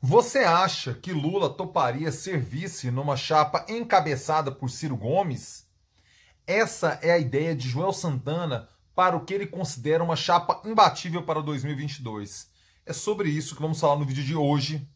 Você acha que Lula toparia ser vice numa chapa encabeçada por Ciro Gomes? Essa é a ideia de Joel Santana para o que ele considera uma chapa imbatível para 2022. É sobre isso que vamos falar no vídeo de hoje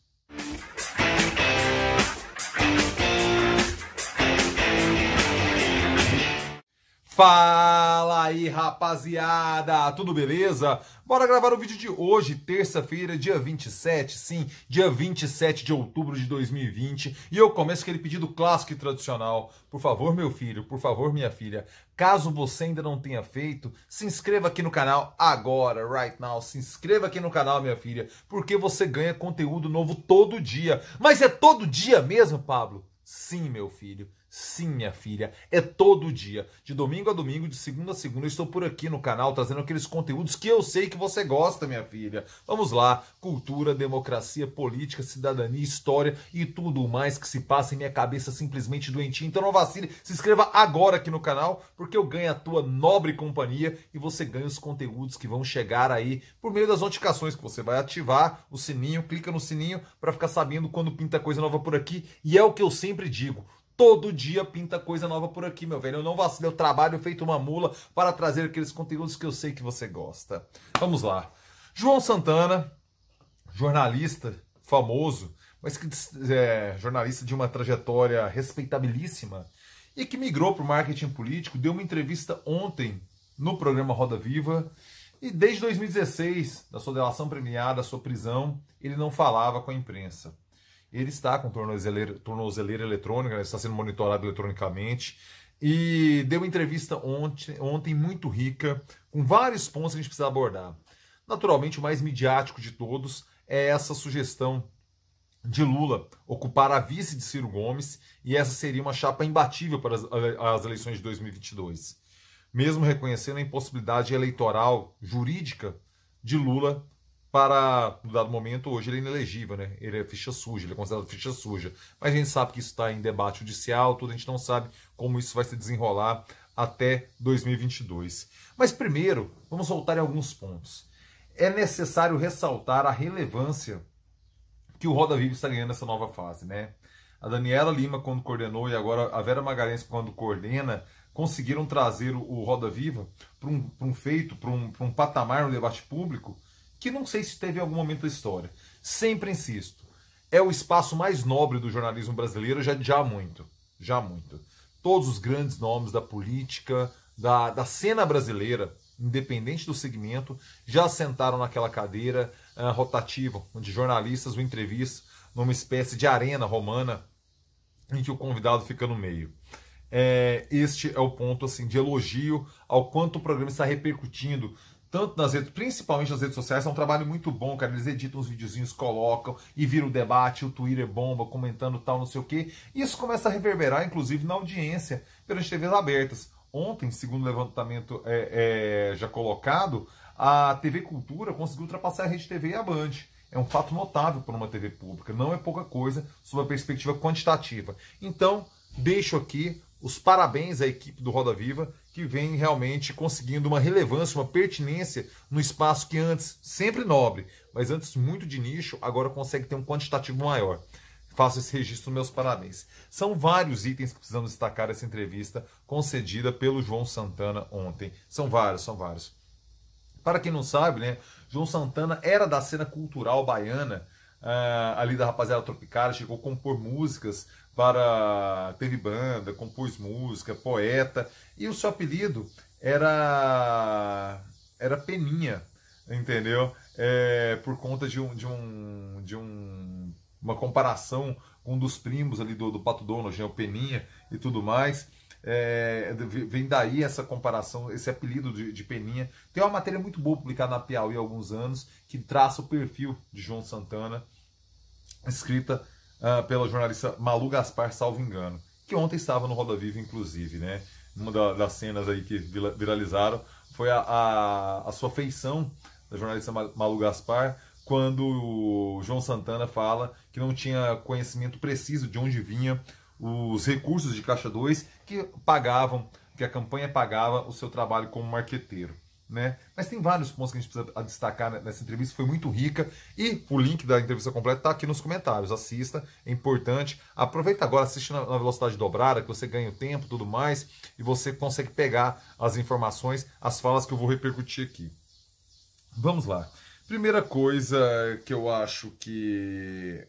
Fala aí, rapaziada! Tudo beleza? Bora gravar o vídeo de hoje, terça-feira, dia 27, sim, dia 27 de outubro de 2020. E eu começo aquele pedido clássico e tradicional. Por favor, meu filho, por favor, minha filha, caso você ainda não tenha feito, se inscreva aqui no canal agora, right now. Se inscreva aqui no canal, minha filha, porque você ganha conteúdo novo todo dia. Mas é todo dia mesmo, Pablo? Sim, meu filho Sim, minha filha, é todo dia, de domingo a domingo, de segunda a segunda. Eu estou por aqui no canal trazendo aqueles conteúdos que eu sei que você gosta, minha filha. Vamos lá: cultura, democracia, política, cidadania, história e tudo mais que se passa em minha cabeça simplesmente doentia. Então não vacile, se inscreva agora aqui no canal, porque eu ganho a tua nobre companhia e você ganha os conteúdos que vão chegar aí por meio das notificações que você vai ativar o sininho, clica no sininho para ficar sabendo quando pinta coisa nova por aqui. E é o que eu sempre digo Todo dia pinta coisa nova por aqui, meu velho. Eu não vacilo, eu trabalho feito uma mula para trazer aqueles conteúdos que eu sei que você gosta. Vamos lá. João Santana, jornalista famoso, mas que é jornalista de uma trajetória respeitabilíssima e que migrou para o marketing político, deu uma entrevista ontem no programa Roda Viva. E desde 2016, da sua delação premiada, da sua prisão, ele não falava com a imprensa. Ele está com tornozeleira, tornozeleira eletrônica, né? está sendo monitorado eletronicamente. E deu entrevista ontem, ontem muito rica, com vários pontos que a gente precisa abordar. Naturalmente, o mais midiático de todos é essa sugestão de Lula ocupar a vice de Ciro Gomes e essa seria uma chapa imbatível para as eleições de 2022, mesmo reconhecendo a impossibilidade eleitoral jurídica de Lula para no dado momento, hoje ele é inelegível, né? Ele é ficha suja, ele é considerado ficha suja. Mas a gente sabe que isso está em debate judicial, tudo, a gente não sabe como isso vai se desenrolar até 2022. Mas primeiro, vamos voltar em alguns pontos. É necessário ressaltar a relevância que o Roda Viva está ganhando nessa nova fase, né? A Daniela Lima, quando coordenou, e agora a Vera Magalhães, quando coordena, conseguiram trazer o Roda Viva para um, um, feito, para um, um patamar no debate público que não sei se teve em algum momento da história. Sempre insisto, é o espaço mais nobre do jornalismo brasileiro já, já há muito. Já há muito. Todos os grandes nomes da política, da, da cena brasileira, independente do segmento, já sentaram naquela cadeira uh, rotativa, onde jornalistas o entrevistam numa espécie de arena romana em que o convidado fica no meio. É, este é o ponto assim de elogio ao quanto o programa está repercutindo tanto nas redes, principalmente nas redes sociais, é um trabalho muito bom, cara. Eles editam os videozinhos, colocam e viram o debate, o Twitter bomba, comentando tal, não sei o quê. E isso começa a reverberar, inclusive, na audiência pelas TVs abertas. Ontem, segundo o levantamento é, é, já colocado, a TV Cultura conseguiu ultrapassar a Rede TV e a Band. É um fato notável para uma TV pública, não é pouca coisa sob a perspectiva quantitativa. Então, deixo aqui os parabéns à equipe do Roda Viva, que vem realmente conseguindo uma relevância, uma pertinência no espaço que antes, sempre nobre, mas antes muito de nicho, agora consegue ter um quantitativo maior. Faço esse registro, meus parabéns. São vários itens que precisamos destacar essa entrevista concedida pelo João Santana ontem. São vários, são vários. Para quem não sabe, né, João Santana era da cena cultural baiana, Uh, ali da rapaziada Tropical chegou a compor músicas para teve banda, compôs música, poeta, e o seu apelido era era Peninha, entendeu? É, por conta de um de um de um uma comparação com um dos primos ali do, do Pato Donald, né, o Peninha e tudo mais. É, vem daí essa comparação, esse apelido de, de, Peninha. Tem uma matéria muito boa publicada na Piauí há alguns anos que traça o perfil de João Santana, escrita uh, pela jornalista Malu Gaspar, salvo engano, que ontem estava no Roda Viva, inclusive, né? Uma da, das cenas aí que viralizaram foi a, a, a sua feição da jornalista Malu Gaspar quando o João Santana fala que não tinha conhecimento preciso de onde vinha os recursos de Caixa 2 que pagavam, que a campanha pagava o seu trabalho como marqueteiro. Né? Mas tem vários pontos que a gente precisa destacar nessa entrevista, foi muito rica. E o link da entrevista completa está aqui nos comentários. Assista, é importante. Aproveita agora, assiste na, velocidade dobrada, que você ganha o tempo tudo mais, e você consegue pegar as informações, as falas que eu vou repercutir aqui. Vamos lá. Primeira coisa que eu acho que,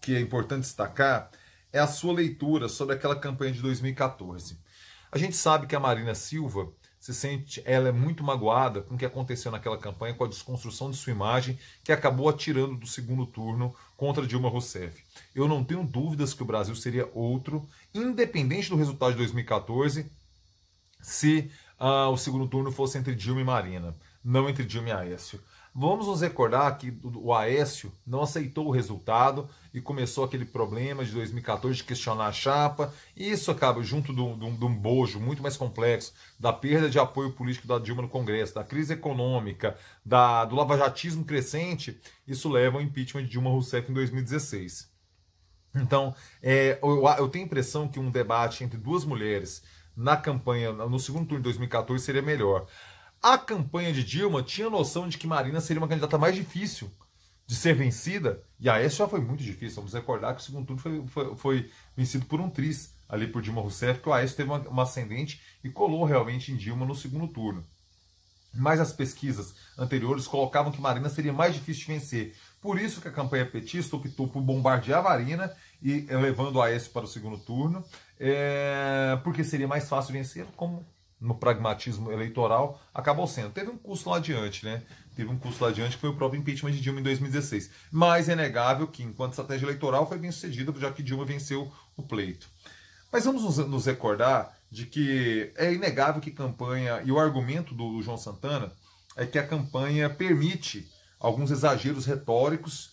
que é importante destacar é a sua leitura sobre aquela campanha de 2014. A gente sabe que a Marina Silva se sente, ela é muito magoada com o que aconteceu naquela campanha, com a desconstrução de sua imagem, que acabou atirando do segundo turno contra Dilma Rousseff. Eu não tenho dúvidas que o Brasil seria outro, independente do resultado de 2014, se ah, o segundo turno fosse entre Dilma e Marina, não entre Dilma e Aécio. Vamos nos recordar que o Aécio não aceitou o resultado e começou aquele problema de 2014 de questionar a chapa. E isso acaba junto de um, bojo muito mais complexo da perda de apoio político da Dilma no Congresso, da crise econômica, da, do lavajatismo crescente. Isso leva ao impeachment de Dilma Rousseff em 2016. Então, é, eu, eu tenho a impressão que um debate entre duas mulheres na campanha, no segundo turno de 2014, seria melhor. A campanha de Dilma tinha noção de que Marina seria uma candidata mais difícil de ser vencida, e a S já foi muito difícil. Vamos recordar que o segundo turno foi, foi, foi vencido por um tris ali por Dilma Rousseff, que o Aécio teve uma, uma ascendente e colou realmente em Dilma no segundo turno. Mas as pesquisas anteriores colocavam que Marina seria mais difícil de vencer. Por isso que a campanha petista optou por bombardear Marina e eh, levando o Aécio para o segundo turno, é, porque seria mais fácil vencer, como no pragmatismo eleitoral, acabou sendo. Teve um custo lá adiante, né? Teve um custo lá adiante que foi o próprio impeachment de Dilma em 2016. Mas é negável que, enquanto estratégia eleitoral, foi bem sucedida, já que Dilma venceu o pleito. Mas vamos nos recordar de que é inegável que campanha, e o argumento do João Santana é que a campanha permite alguns exageros retóricos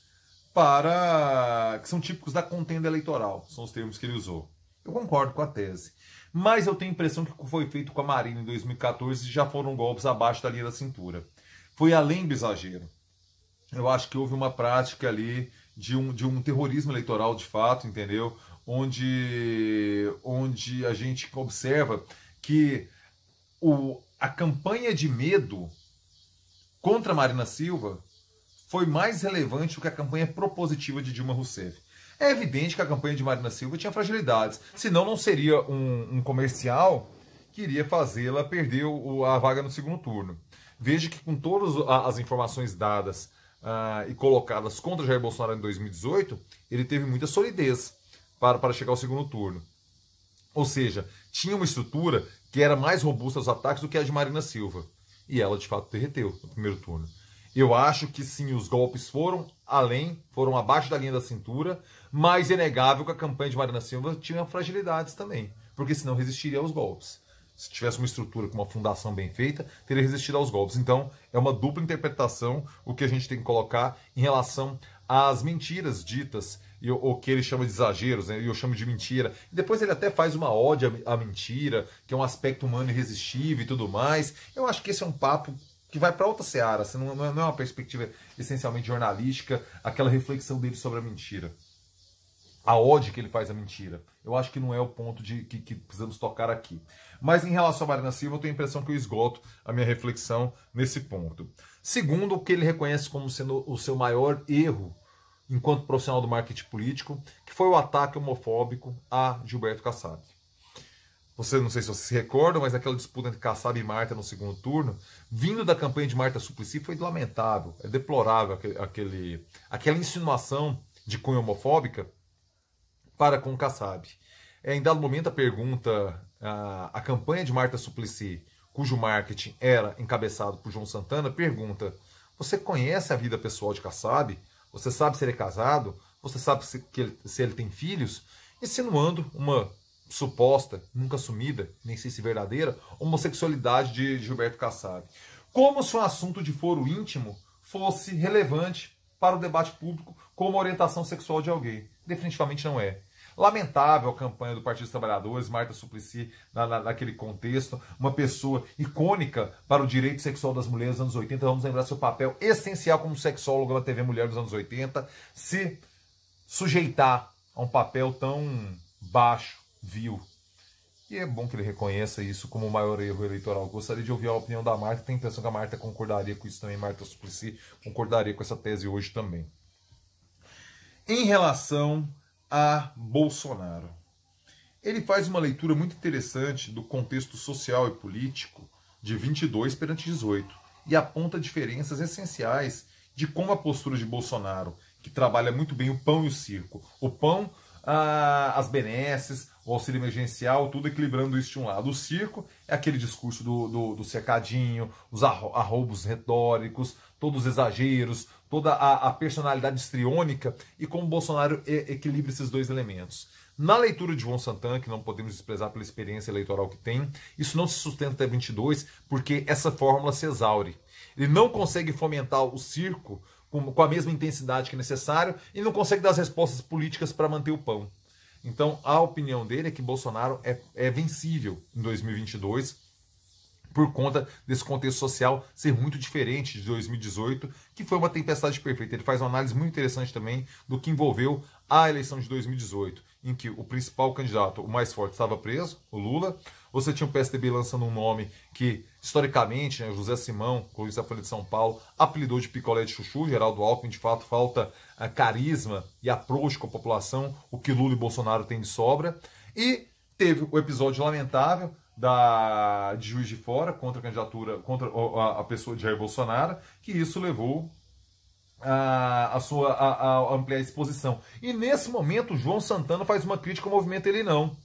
para que são típicos da contenda eleitoral, são os termos que ele usou. Eu concordo com a tese mas eu tenho a impressão que o que foi feito com a Marina em 2014 já foram golpes abaixo da linha da cintura. Foi além do exagero. Eu acho que houve uma prática ali de um, de um terrorismo eleitoral de fato, entendeu? Onde, onde a gente observa que o, a campanha de medo contra Marina Silva foi mais relevante do que a campanha propositiva de Dilma Rousseff. É evidente que a campanha de Marina Silva tinha fragilidades, senão não seria um, um comercial que iria fazê-la perder o, a vaga no segundo turno. Veja que com todas as informações dadas uh, e colocadas contra Jair Bolsonaro em 2018, ele teve muita solidez para, para chegar ao segundo turno. Ou seja, tinha uma estrutura que era mais robusta aos ataques do que a de Marina Silva. E ela, de fato, derreteu no primeiro turno. Eu acho que sim, os golpes foram além, foram abaixo da linha da cintura, mas é negável que a campanha de Marina Silva tinha fragilidades também, porque senão resistiria aos golpes. Se tivesse uma estrutura com uma fundação bem feita, teria resistido aos golpes. Então, é uma dupla interpretação o que a gente tem que colocar em relação às mentiras ditas o que ele chama de exageros, né? eu chamo de mentira. E depois ele até faz uma ódio à mentira, que é um aspecto humano irresistível e tudo mais. Eu acho que esse é um papo que vai para outra seara, assim, não é uma perspectiva essencialmente jornalística, aquela reflexão dele sobre a mentira a ode que ele faz à é mentira. Eu acho que não é o ponto de que, que, precisamos tocar aqui. Mas em relação a Marina Silva, eu tenho a impressão que eu esgoto a minha reflexão nesse ponto. Segundo, o que ele reconhece como sendo o seu maior erro enquanto profissional do marketing político, que foi o ataque homofóbico a Gilberto Kassab. Você não sei se vocês se recordam, mas aquela disputa entre Kassab e Marta no segundo turno, vindo da campanha de Marta Suplicy, foi lamentável, é deplorável aquele, aquele aquela insinuação de cunho homofóbica para com o Kassab. É, em dado momento, a pergunta, a, a campanha de Marta Suplicy, cujo marketing era encabeçado por João Santana, pergunta: Você conhece a vida pessoal de Kassab? Você sabe se ele é casado? Você sabe se, ele, se ele tem filhos? Insinuando uma suposta, nunca assumida, nem sei se verdadeira, homossexualidade de Gilberto Kassab. Como se um assunto de foro íntimo fosse relevante para o debate público como orientação sexual de alguém. Definitivamente não é. Lamentável a campanha do Partido dos Trabalhadores, Marta Suplicy, na, na, naquele contexto, uma pessoa icônica para o direito sexual das mulheres dos anos 80. Vamos lembrar seu papel essencial como sexólogo na TV Mulher dos anos 80, se sujeitar a um papel tão baixo, vil. E é bom que ele reconheça isso como o maior erro eleitoral. Gostaria de ouvir a opinião da Marta. Tenho a impressão que a Marta concordaria com isso também. Marta Suplicy concordaria com essa tese hoje também em relação a Bolsonaro. Ele faz uma leitura muito interessante do contexto social e político de 22 perante 18 e aponta diferenças essenciais de como a postura de Bolsonaro, que trabalha muito bem o pão e o circo, o pão, ah, as benesses, o auxílio emergencial, tudo equilibrando isso de um lado. O circo é aquele discurso do, do, do os arroubos retóricos, todos os exageros, toda a, a personalidade estriônica e como Bolsonaro e, equilibra esses dois elementos. Na leitura de João Santana, que não podemos desprezar pela experiência eleitoral que tem, isso não se sustenta até 22, porque essa fórmula se exaure. Ele não consegue fomentar o circo com, com a mesma intensidade que é necessário e não consegue dar as respostas políticas para manter o pão. Então, a opinião dele é que Bolsonaro é, é vencível em 2022 por conta desse contexto social ser muito diferente de 2018, que foi uma tempestade perfeita. Ele faz uma análise muito interessante também do que envolveu a eleição de 2018, em que o principal candidato, o mais forte, estava preso, o Lula. Você tinha o PSDB lançando um nome que, historicamente, né, José Simão, colunista da Folha de São Paulo, apelidou de picolé de chuchu. Geraldo Alckmin, de fato, falta ah, carisma e approach com a população, o que Lula e Bolsonaro têm de sobra. E teve o episódio lamentável da, de Juiz de Fora contra a candidatura, contra a, a pessoa de Jair Bolsonaro, que isso levou a, a sua a, a ampliar a exposição. E nesse momento, João Santana faz uma crítica ao movimento Ele Não.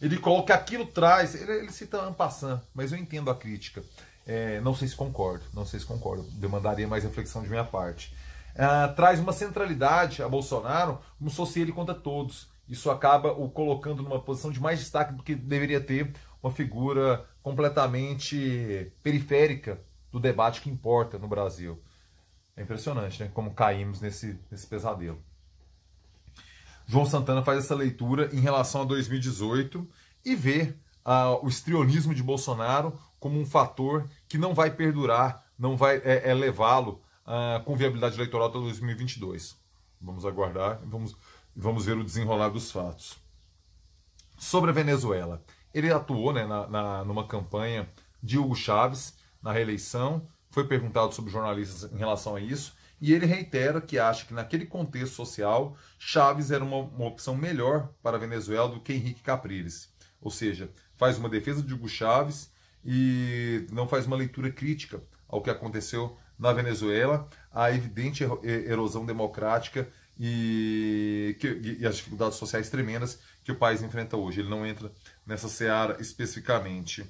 Ele coloca aquilo traz, ele, ele cita Ampassan, mas eu entendo a crítica. É, não sei se concordo, não sei se concordo, demandaria mais reflexão de minha parte. É, traz uma centralidade a Bolsonaro como se fosse ele contra todos. Isso acaba o colocando numa posição de mais destaque do que deveria ter, uma figura completamente periférica do debate que importa no Brasil. É impressionante, né? Como caímos nesse, nesse pesadelo. João Santana faz essa leitura em relação a 2018 e vê ah, o estrionismo de Bolsonaro como um fator que não vai perdurar, não vai é, é levá-lo ah, com viabilidade eleitoral até 2022. Vamos aguardar e vamos, vamos ver o desenrolar dos fatos. Sobre a Venezuela. Ele atuou né, na, na, numa campanha de Hugo Chaves na reeleição, foi perguntado sobre jornalistas em relação a isso, e ele reitera que acha que naquele contexto social, Chaves era uma, uma opção melhor para a Venezuela do que Henrique Capriles. Ou seja, faz uma defesa de Hugo Chaves e não faz uma leitura crítica ao que aconteceu na Venezuela, a evidente erosão democrática e, e, as dificuldades sociais tremendas que o país enfrenta hoje. Ele não entra nessa seara especificamente.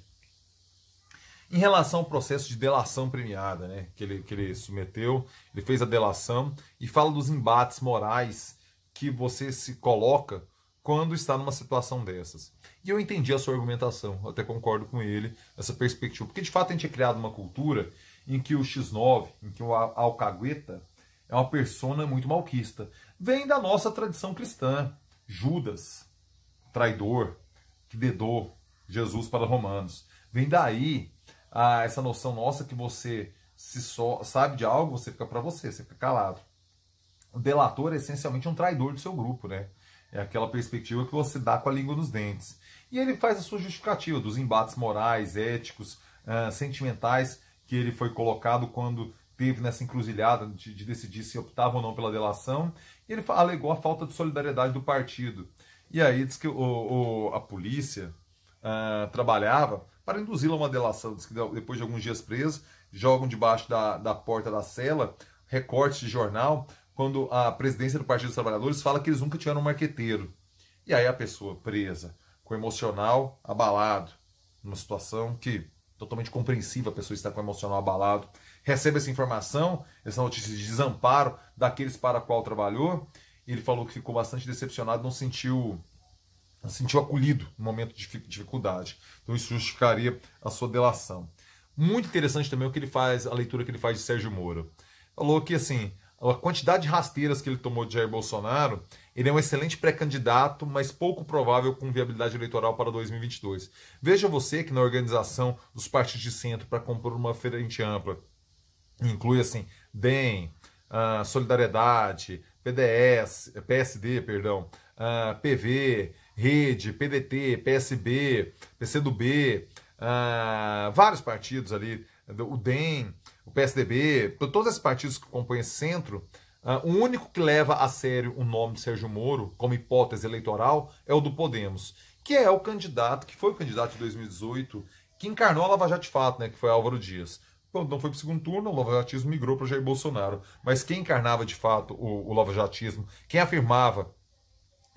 Em relação ao processo de delação premiada, né, que ele, que ele submeteu, ele fez a delação e fala dos embates morais que você se coloca quando está numa situação dessas. E eu entendi a sua argumentação, até concordo com ele, essa perspectiva. Porque de fato a gente é criado uma cultura em que o X9, em que o Alcagueta é uma persona muito malquista. Vem da nossa tradição cristã. Judas, traidor, que dedou Jesus para Romanos. Vem daí ah, essa noção nossa que você se só sabe de algo, você fica para você, você fica calado. O delator é essencialmente um traidor do seu grupo, né? É aquela perspectiva que você dá com a língua nos dentes. E ele faz a sua justificativa dos embates morais, éticos, ah, sentimentais que ele foi colocado quando teve nessa encruzilhada de, de decidir se optava ou não pela delação. E ele alegou a falta de solidariedade do partido e aí diz que o, o a polícia uh, trabalhava para induzi-la a uma delação. Diz que depois de alguns dias preso, jogam debaixo da, da porta da cela recortes de jornal quando a presidência do Partido dos Trabalhadores fala que eles nunca tiveram um marqueteiro. E aí a pessoa presa, com emocional abalado, numa situação que totalmente compreensível, a pessoa está com o emocional abalado, recebe essa informação, essa notícia de desamparo daqueles para a qual trabalhou, ele falou que ficou bastante decepcionado, não sentiu não sentiu acolhido no momento de dificuldade. Então isso justificaria a sua delação. Muito interessante também o que ele faz, a leitura que ele faz de Sérgio Moro. Falou que assim, a quantidade de rasteiras que ele tomou de Jair Bolsonaro, ele é um excelente pré-candidato, mas pouco provável com viabilidade eleitoral para 2022. Veja você que na organização dos partidos de centro para compor uma frente ampla, inclui assim, DEM, uh, Solidariedade, PDS, PSD, perdão, uh, ah, PV, Rede, PDT, PSB, PCdoB, uh, ah, vários partidos ali, o DEM, o PSDB, todos esses partidos que compõem esse centro, uh, o único que leva a sério o nome de Sérgio Moro como hipótese eleitoral é o do Podemos, que é o candidato, que foi o candidato de 2018, que encarnou a Lava Jato de Fato, né, que foi Álvaro Dias. Quando não foi para o segundo turno, o lavajatismo migrou para Jair Bolsonaro. Mas quem encarnava de fato o, o lavajatismo, quem afirmava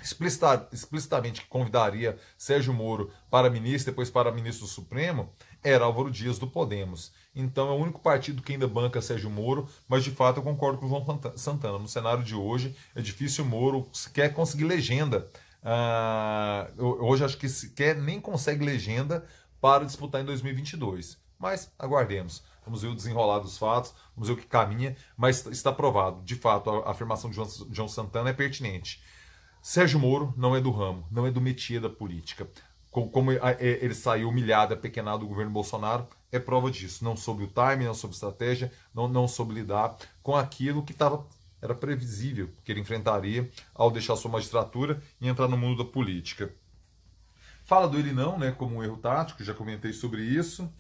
explicita, explicitamente que convidaria Sérgio Moro para ministro, depois para ministro do Supremo, era Álvaro Dias do Podemos. Então é o único partido que ainda banca Sérgio Moro, mas de fato eu concordo com o João Santana. No cenário de hoje, é difícil o Moro sequer conseguir legenda. Uh, hoje acho que sequer nem consegue legenda para disputar em 2022. Mas aguardemos. Vamos ver o desenrolar dos fatos, vamos ver o que caminha, mas está provado. De fato, a afirmação de João Santana é pertinente. Sérgio Moro não é do ramo, não é do métier da política. Como é, ele saiu humilhado, apequenado do governo Bolsonaro, é prova disso. Não soube o time, não soube estratégia, não, não soube lidar com aquilo que estava era previsível que ele enfrentaria ao deixar sua magistratura e entrar no mundo da política. Fala do ele não, né, como um erro tático, já comentei sobre isso.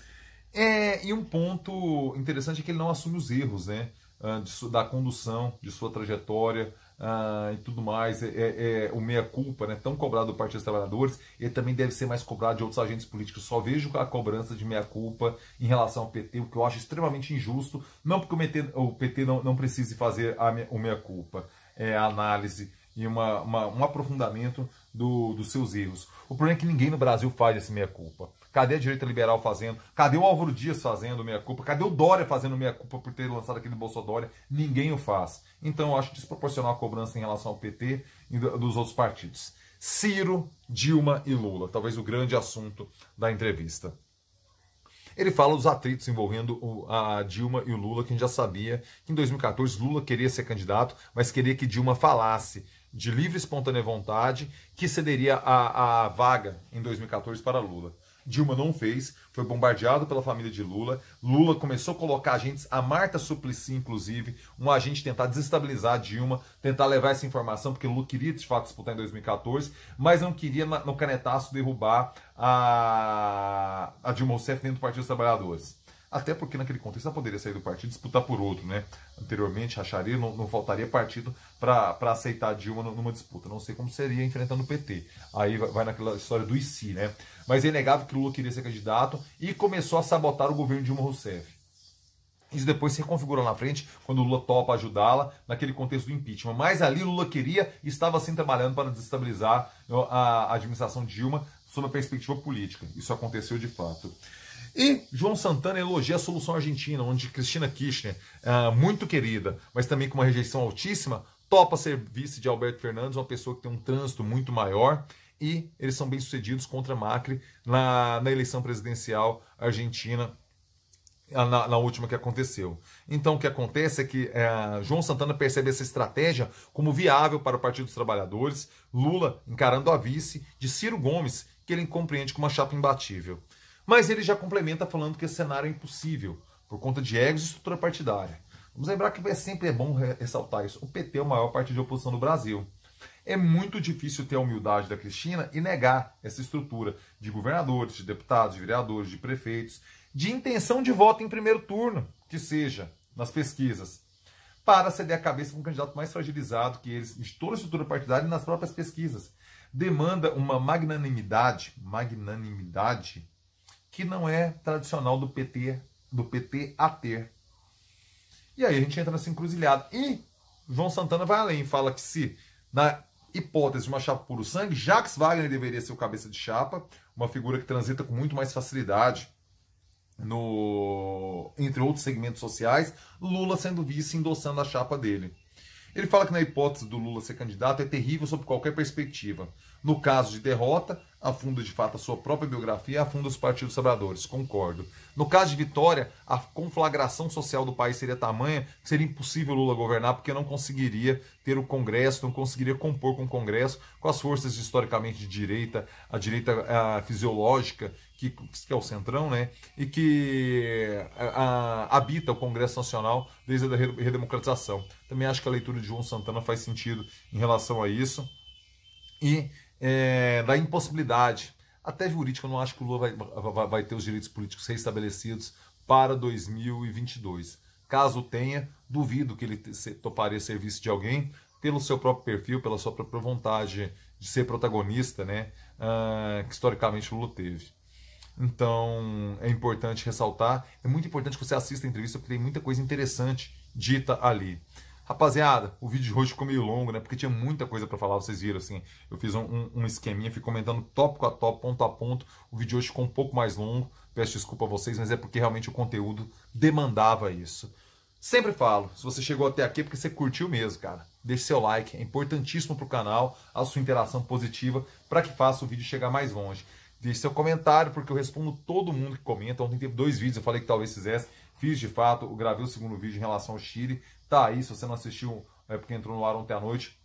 É, e um ponto interessante é que ele não assume os erros né, ah, da condução, de sua trajetória uh, e tudo mais. É, é, é, o meia-culpa né, tão cobrado do Partido dos Trabalhadores, ele também deve ser mais cobrado de outros agentes políticos. Só vejo a cobrança de meia-culpa em relação ao PT, o que eu acho extremamente injusto. Não porque o PT, o PT não, não precise fazer a, o meia-culpa, é, a análise e uma, uma, um aprofundamento do, dos seus erros. O problema é que ninguém no Brasil faz esse meia-culpa. Cadê a direita liberal fazendo? Cadê o Álvaro Dias fazendo meia culpa? Cadê o Dória fazendo meia culpa por ter lançado aquele Bolsonaro? Ninguém o faz. Então eu acho desproporcional a cobrança em relação ao PT e dos outros partidos. Ciro, Dilma e Lula, talvez o grande assunto da entrevista. Ele fala dos atritos envolvendo a Dilma e o Lula, que a gente já sabia que em 2014 Lula queria ser candidato, mas queria que Dilma falasse de livre e espontânea vontade que cederia a, a vaga em 2014 para Lula. Dilma não fez, foi bombardeado pela família de Lula. Lula começou a colocar agentes, a Marta Suplicy, inclusive, um agente tentar desestabilizar Dilma, tentar levar essa informação, porque Lula queria de fato disputar em 2014, mas não queria no canetaço derrubar a, a Dilma Rousseff dentro do Partido dos Trabalhadores até porque naquele contexto ela poderia sair do partido e disputar por outro, né? Anteriormente, Racharia não, não faltaria partido para aceitar Dilma numa disputa. Não sei como seria enfrentando o PT. Aí vai, vai naquela história do ICI, né? Mas é inegável que Lula queria ser candidato e começou a sabotar o governo Dilma Rousseff. Isso depois se reconfigura na frente, quando Lula topa ajudá-la, naquele contexto do impeachment. Mas ali Lula queria e estava assim trabalhando para desestabilizar a administração Dilma sob a perspectiva política. Isso aconteceu de fato. E João Santana elogia a solução argentina, onde Cristina Kirchner, ah, muito querida, mas também com uma rejeição altíssima, topa ser vice de Alberto Fernandes, uma pessoa que tem um trânsito muito maior, e eles são bem-sucedidos contra Macri na, na eleição presidencial argentina ah, na, na, última que aconteceu. Então, o que acontece é que é, João Santana percebe essa estratégia como viável para o Partido dos Trabalhadores, Lula encarando a vice de Ciro Gomes, que ele compreende como uma chapa imbatível. Mas ele já complementa falando que esse cenário é impossível por conta de egos e estrutura partidária. Vamos lembrar que é sempre é bom ressaltar isso. O PT é o maior partido de oposição do Brasil. É muito difícil ter a humildade da Cristina e negar essa estrutura de governadores, de deputados, de vereadores, de prefeitos, de intenção de voto em primeiro turno, que seja, nas pesquisas, para ceder a cabeça para um candidato mais fragilizado que eles, de toda a estrutura partidária e nas próprias pesquisas. Demanda uma magnanimidade, magnanimidade que não é tradicional do PT, do PT a ter. E aí a gente entra nessa encruzilhada. E João Santana vai além, fala que se na hipótese de uma chapa puro sangue, Jacques Wagner deveria ser o cabeça de chapa, uma figura que transita com muito mais facilidade no entre outros segmentos sociais, Lula sendo vice endossando a chapa dele. Ele fala que na hipótese do Lula ser candidato é terrível sob qualquer perspectiva. No caso de derrota, afunda de fato a sua própria biografia e afunda os partidos sabradores. Concordo. No caso de vitória, a conflagração social do país seria tamanha que seria impossível Lula governar, porque não conseguiria ter o Congresso, não conseguiria compor com o Congresso, com as forças historicamente de direita, a direita a, fisiológica, que, que é o centrão, né? E que a, a, habita o Congresso Nacional desde a redemocratização. Também acho que a leitura de João Santana faz sentido em relação a isso. E é, da impossibilidade, até jurídica, eu não acho que o Lula vai, vai, vai ter os direitos políticos reestabelecidos para 2022. Caso tenha, duvido que ele toparia serviço de alguém pelo seu próprio perfil, pela sua própria vontade de ser protagonista, né? Uh, que historicamente o Lula teve. Então é importante ressaltar, é muito importante que você assista a entrevista porque tem muita coisa interessante dita ali. Rapaziada, o vídeo de hoje ficou meio longo, né? Porque tinha muita coisa para falar, vocês viram, assim. Eu fiz um, um, esqueminha, fui comentando tópico a tópico, ponto a ponto. O vídeo de hoje ficou um pouco mais longo. Peço desculpa a vocês, mas é porque realmente o conteúdo demandava isso. Sempre falo, se você chegou até aqui é porque você curtiu mesmo, cara. Deixe seu like, é importantíssimo para o canal, a sua interação positiva, para que faça o vídeo chegar mais longe. Deixe seu comentário, porque eu respondo todo mundo que comenta. Ontem teve dois vídeos, eu falei que talvez fizesse Fiz de fato, gravei o segundo vídeo em relação ao Chile. Tá aí, se você não assistiu, é porque entrou no ar ontem à noite.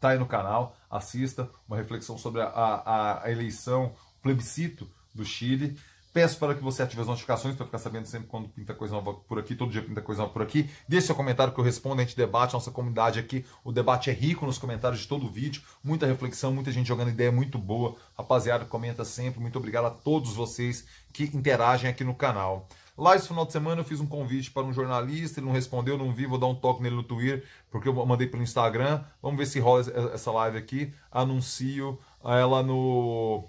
Tá aí no canal, assista. Uma reflexão sobre a, a, a eleição, o plebiscito do Chile. Peço para que você ative as notificações para ficar sabendo sempre quando pinta coisa nova por aqui, todo dia pinta coisa nova por aqui. Deixe seu comentário que eu respondo, a gente debate, nossa comunidade aqui. O debate é rico nos comentários de todo o vídeo, muita reflexão, muita gente jogando ideia muito boa. Rapaziada, comenta sempre. Muito obrigado a todos vocês que interagem aqui no canal. Lá esse final de semana eu fiz um convite para um jornalista, ele não respondeu, não vi, vou dar um toque nele no Twitter, porque eu mandei pelo Instagram. Vamos ver se rola essa live aqui. Anuncio ela no.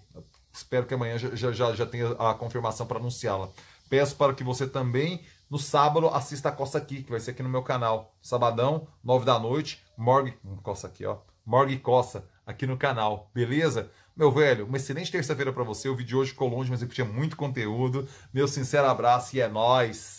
Espero que amanhã já, já, já tenha a confirmação para anunciá-la. Peço para que você também, no sábado, assista a Costa aqui, que vai ser aqui no meu canal. Sabadão, 9 da noite, Morgue. Hum, Costa aqui, ó. Morgue Costa, aqui no canal, beleza? Meu velho, uma excelente terça-feira para você. O vídeo de hoje ficou longe, mas eu tinha muito conteúdo. Meu sincero abraço e é nós.